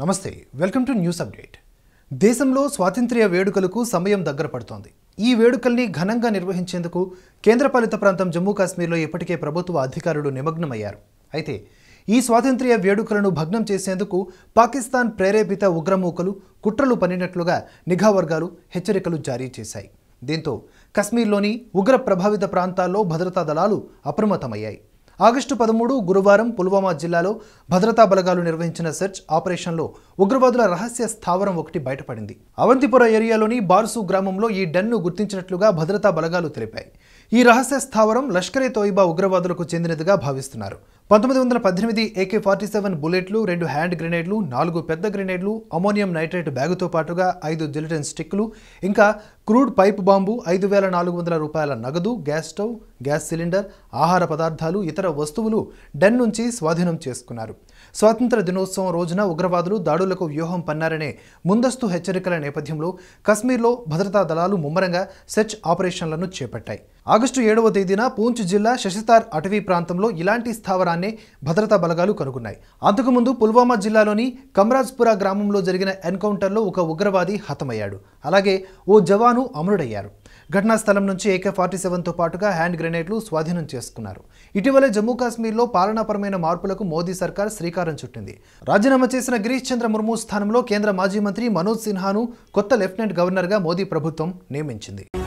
నమస్తే welcome to news update దేశంలో స్వాతంత్ర్య వేడుకలకు సమయం దగ్గర పడుతోంది ఈ వేడుకల్ని ఘనంగా నిర్వహించేందుకు కేంద్రపాలిత ప్రాంతం జమ్మూ కాశ్మీర్లో ఇప్పటికే ప్రభుత్వ అధికారులు నిమగ్నమయ్యారు అయితే ఈ స్వాతంత్ర్య వేడుకలను భగ్నం చేసేందుకు పాకిస్తాన్ ప్రేరేపిత ఉగ్రమూకలు కుట్రలు పనినట్లుగా నిఘా వర్గాలు హెచ్చరికలు జారీ చేశాయి దీంతో కశ్మీర్లోని ఉగ్ర ప్రభావిత ప్రాంతాల్లో భద్రతా దళాలు అప్రమత్తమయ్యాయి ఆగస్టు పదమూడు గురువారం పుల్వామా జిల్లాలో భద్రతా బలగాలు నిర్వహించిన సెర్చ్ ఆపరేషన్లో ఉగ్రవాదుల రహస్య స్థావరం ఒకటి బయటపడింది అవంతిపుర ఏరియాలోని బార్సు గ్రామంలో ఈ డన్ను గుర్తించినట్లుగా భద్రతా బలగాలు తెలిపాయి ఈ రహస్య స్థావరం లష్కరే తోయిబా ఉగ్రవాదులకు చెందినదిగా భావిస్తున్నారు పంతొమ్మిది వందల పద్దెనిమిది ఏకే ఫార్టీ సెవెన్ బుల్లెట్లు రెండు హ్యాండ్ గ్రెనేడ్లు నాలుగు పెద్ద గ్రెనేడ్లు అమోనియం నైట్రేట్ బ్యాగుతో పాటుగా ఐదు జిలిటన్ స్టిక్లు ఇంకా క్రూడ్ పైప్ బాంబు ఐదు వేల నాలుగు వందల రూపాయల నగదు గ్యాస్ స్టవ్ గ్యాస్ సిలిండర్ ఆహార పదార్థాలు ఇతర వస్తువులు డెన్ నుంచి స్వాధీనం చేసుకున్నారు స్వాతంత్ర దినోత్సవం రోజున ఉగ్రవాదులు దాడులకు వ్యూహం పన్నారనే ముందస్తు హెచ్చరికల నేపథ్యంలో కశ్మీర్లో భద్రతా దళాలు ముమ్మరంగా సెర్చ్ ఆపరేషన్లను చేపట్టాయి ఆగస్టు ఏడవ తేదీన పూంచ్ జిల్లా శశితార్ అటవీ ప్రాంతంలో ఇలాంటి స్థావరాన్ని చేశారని భద్రతా బలగాలు కనుగొన్నాయి అంతకుముందు పుల్వామా జిల్లాలోని కమ్రాజ్పుర గ్రామంలో జరిగిన ఎన్కౌంటర్లో ఒక ఉగ్రవాది హతమయ్యాడు అలాగే ఓ జవాను అమరుడయ్యారు ఘటనా స్థలం నుంచి ఏకే ఫార్టీ సెవెన్తో పాటుగా హ్యాండ్ గ్రెనేడ్లు స్వాధీనం చేసుకున్నారు ఇటీవలే జమ్మూ కాశ్మీర్లో పాలనాపరమైన మార్పులకు మోదీ సర్కార్ శ్రీకారం చుట్టింది రాజీనామా చేసిన గిరీష్ చంద్ర ముర్ము స్థానంలో కేంద్ర మాజీ మంత్రి మనోజ్ సిన్హాను కొత్త లెఫ్టినెంట్ గవర్నర్గా మోదీ ప్రభుత్వం నియమించింది